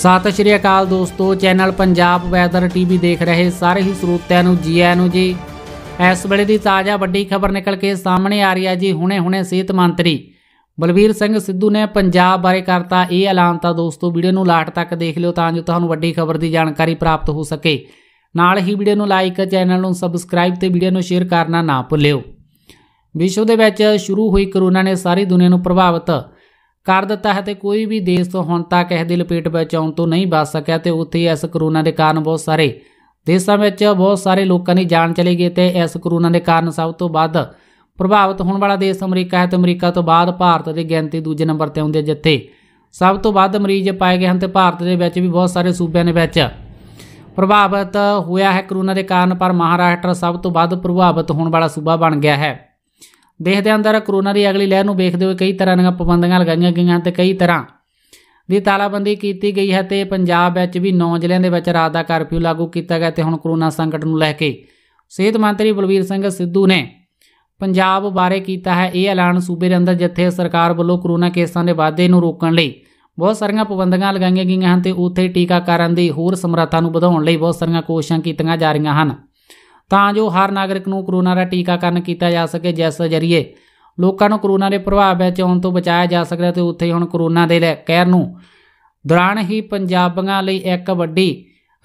ਸਤਿ ਸ਼੍ਰੀ ਅਕਾਲ ਦੋਸਤੋ channel Punjab weather TV ਦੇਖ ਰਹੇ ਸਾਰੇ ਹੀ ਸਰੋਤਿਆਂ ਨੂੰ ਜੀ ਆਇਆਂ ਨੂੰ ਜੀ ਇਸ ਵੇਲੇ ਦੀ ਤਾਜ਼ਾ ਵੱਡੀ ਖਬਰ ਨਿਕਲ ਕੇ ਸਾਹਮਣੇ ਆ ਰਹੀ ਹੈ ਜੀ ਹੁਣੇ-ਹੁਣੇ ਸਿਹਤ ਮੰਤਰੀ ਬਲਬੀਰ ਸਿੰਘ ਸਿੱਧੂ ਨੇ ਪੰਜਾਬ ਬਾਰੇ ਕਰਤਾ ਇਹ ਐਲਾਨ ਤਾਂ ਦੋਸਤੋ ਵੀਡੀਓ ਨੂੰ ਲਾਟ ਤੱਕ ਦੇਖ ਲਿਓ ਤਾਂ ਜੋ ਤੁਹਾਨੂੰ ਵੱਡੀ ਖਬਰ ਦੀ ਜਾਣਕਾਰੀ ਪ੍ਰਾਪਤ ਹੋ ਸਕੇ ਨਾਲ ਹੀ ਵੀਡੀਓ ਨੂੰ ਲਾਈਕ ਚੈਨਲ ਨੂੰ ਸਬਸਕ੍ਰਾਈਬ ਤੇ ਵੀਡੀਓ ਨੂੰ ਸ਼ੇਅਰ ਕਰਨਾ ਨਾ ਭੁੱਲਿਓ ਵਿਸ਼ਵ ਦੇ ਵਿੱਚ ਸ਼ੁਰੂ ਹੋਈ ਕਰੋਨਾ ਨੇ ਸਾਰੀ ਦੁਨੀਆ ਨੂੰ ਪ੍ਰਭਾਵਿਤ ਕਰ ਦਿੱਤਾ ਹੈ ਤੇ ਕੋਈ ਵੀ ਦੇਸ਼ ਤੋਂ ਹੁਣ ਤੱਕ ਇਸ ਦੇ ਲਪੇਟ ਵਿੱਚ ਆਉਣ ਤੋਂ ਨਹੀਂ ਬਚ ਸਕਿਆ ਤੇ ਉੱਥੇ ਇਸ ਕਰੋਨਾ ਦੇ ਕਾਰਨ ਬਹੁਤ ਸਾਰੇ ਦੇਸ਼ਾਂ ਵਿੱਚ ਬਹੁਤ ਸਾਰੇ ਲੋਕਾਂ ਦੀ ਜਾਨ ਚਲੀ ਗਈ ਤੇ ਇਸ ਕਰੋਨਾ ਦੇ ਕਾਰਨ ਸਭ ਤੋਂ ਵੱਧ ਪ੍ਰਭਾਵਿਤ ਹੋਣ ਵਾਲਾ ਦੇਸ਼ ਅਮਰੀਕਾ ਹੈ ਤੇ ਅਮਰੀਕਾ ਤੋਂ ਬਾਅਦ ਭਾਰਤ ਦੀ ਗਿਣਤੀ ਦੂਜੇ ਨੰਬਰ ਤੇ ਹੈ ਜਿੱਥੇ ਸਭ ਤੋਂ ਵੱਧ ਮਰੀਜ਼ ਪਾਏ ਗਏ ਹਨ ਤੇ ਭਾਰਤ ਦੇ ਵਿੱਚ ਵੀ ਬਹੁਤ ਸਾਰੇ ਸੂਬਿਆਂ ਦੇ ਵਿੱਚ ਪ੍ਰਭਾਵਿਤ ਹੋਇਆ ਹੈ ਕਰੋਨਾ ਦੇ ਕਾਰਨ ਪਰ ਮਹਾਰਾਸ਼ਟਰ ਸਭ ਤੋਂ ਵੱਧ ਪ੍ਰਭਾਵਿਤ ਹੋਣ ਵਾਲਾ ਸੂਬਾ ਬਣ ਗਿਆ ਹੈ ਦੇਸ਼ ਦੇ ਅੰਦਰ ਕਰੋਨਾ ਦੀ ਅਗਲੀ ਲਹਿਰ ਨੂੰ ਵੇਖਦੇ ਹੋਏ ਕਈ ਤਰ੍ਹਾਂ ਦੀਆਂ ਪਾਬੰਦੀਆਂ ਲਗਾਈਆਂ ਗਈਆਂ ਤੇ ਕਈ ਤਰ੍ਹਾਂ ਦੀ ਤਾਲਾਬੰਦੀ ਕੀਤੀ ਗਈ ਹੈ ਤੇ ਪੰਜਾਬ ਵਿੱਚ ਵੀ 9 ਜ਼ਿਲ੍ਹਿਆਂ ਦੇ ਵਿੱਚ ਰਾਤ ਦਾ ਕਰਫਿਊ ਲਾਗੂ ਕੀਤਾ ਗਿਆ ਤੇ ਹੁਣ ਕਰੋਨਾ ਸੰਕਟ ਨੂੰ ਲੈ ਕੇ ਸਿਹਤ ਮੰਤਰੀ ਬਲਵੀਰ ਸਿੰਘ ਸਿੱਧੂ ਨੇ ਪੰਜਾਬ ਬਾਰੇ ਕੀਤਾ ਹੈ ਇਹ ਐਲਾਨ ਸੂਬੇ ਦੇ ਅੰਦਰ ਜਿੱਥੇ ਸਰਕਾਰ ਵੱਲੋਂ ਕਰੋਨਾ ਕੇਸਾਂ ਦੇ ਵਾਧੇ ਨੂੰ ਰੋਕਣ ਲਈ ਬਹੁਤ ਸਾਰੀਆਂ ਪਾਬੰਦੀਆਂ ਲਗਾਈਆਂ ਗਈਆਂ ਹਨ ਤੇ ਉੱਥੇ ਟੀਕਾਕਰਨ ਦੀ ਹੋਰ ਸਮਰੱਥਾ ਨੂੰ ਵਧਾਉਣ ਲਈ ਬਹੁਤ ਸਾਰੀਆਂ ਕੋਸ਼ਿਸ਼ਾਂ ਕੀਤੀਆਂ ਜਾ ਰਹੀਆਂ ਹਨ ਤਾਂ ਜੋ ਹਰ ਨਾਗਰਿਕ ਨੂੰ ਕਰੋਨਾ ਦਾ ਟੀਕਾਕਰਨ ਕੀਤਾ ਜਾ ਸਕੇ ਜਿਸ ਜਰੀਏ ਲੋਕਾਂ ਨੂੰ ਕਰੋਨਾ ਦੇ ਪ੍ਰਭਾਵ ਵਿੱਚ ਆਉਣ ਤੋਂ ਬਚਾਇਆ ਜਾ ਸਕਦਾ ਤੇ ਉੱਥੇ ਹੁਣ ਕਰੋਨਾ ਦੇ ਕਹਿਰ ਨੂੰ ਦੌਰਾਨ ਹੀ ਪੰਜਾਬੀਆਂ ਲਈ ਇੱਕ ਵੱਡੀ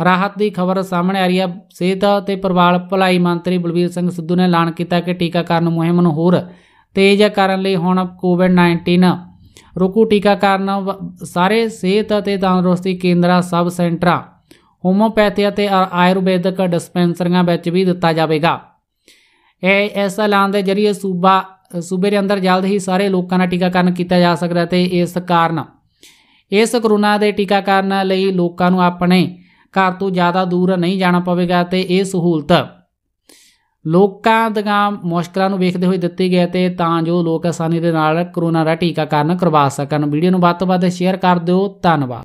ਰਾਹਤ ਦੀ ਖਬਰ ਸਾਹਮਣੇ ਆ ਰਹੀ ਹੈ ਸਿਹਤ ਤੇ ਪਰਿਵਾਰ ਭਲਾਈ ਮੰਤਰੀ ਬਲਬੀਰ ਸਿੰਘ ਸਿੱਧੂ ਨੇ ਐਲਾਨ ਕੀਤਾ ਕਿ ਟੀਕਾਕਰਨ ਮੁਹਿੰਮ ਨੂੰ ਹੋਰ ਤੇਜ਼ ਕਰਨ ਲਈ ਹੁਣ ਕੋਵਿਡ-19 ਰੋਕੂ ਟੀਕਾਕਰਨ ਸਾਰੇ ਸਿਹਤ ਤੇ ਤੰਦਰੁਸਤੀ ਕੇਂਦਰਾਂ ਸਬ ਸੈਂਟਰਾਂ ਹੋਮੋਪੈਥੀ ਅਤੇ ਆਯੁਰਵੇਦਿਕ ਡਿਸਪੈਂਸਰੀਆਂ ਵਿੱਚ ਵੀ ਦਿੱਤਾ ਜਾਵੇਗਾ ਇਹ ਇਸ ਐਲਾਨ ਦੇ ਜ਼ਰੀਏ ਸੂਬਾ ਸੂਬੇ ਦੇ ਅੰਦਰ ਜਲਦ ਹੀ ਸਾਰੇ ਲੋਕਾਂ ਦਾ ਟੀਕਾਕਰਨ ਕੀਤਾ ਜਾ ਸਕਦਾ ਤੇ ਇਸ ਕਾਰਨ ਇਸ ਕਰੋਨਾ ਦੇ ਟੀਕਾਕਰਨ ਲਈ ਲੋਕਾਂ ਨੂੰ ਆਪਣੇ ਘਰ ਤੋਂ ਜ਼ਿਆਦਾ ਦੂਰ ਨਹੀਂ ਜਾਣਾ ਪਵੇਗਾ ਤੇ ਇਹ ਸਹੂਲਤ ਲੋਕਾਂ ਦੀਆਂ ਮੁਸ਼ਕਲਾਂ ਨੂੰ ਵੇਖਦੇ ਹੋਏ ਦਿੱਤੀ ਗਈ ਤੇ ਤਾਂ ਜੋ ਲੋਕ ਆਸਾਨੀ ਦੇ ਨਾਲ ਕਰੋਨਾ ਦਾ ਟੀਕਾਕਰਨ ਕਰਵਾ ਸਕਣ ਵੀਡੀਓ ਨੂੰ ਵੱਧ ਤੋਂ ਵੱਧ ਸ਼ੇਅਰ ਕਰ ਦਿਓ ਧੰਨਵਾਦ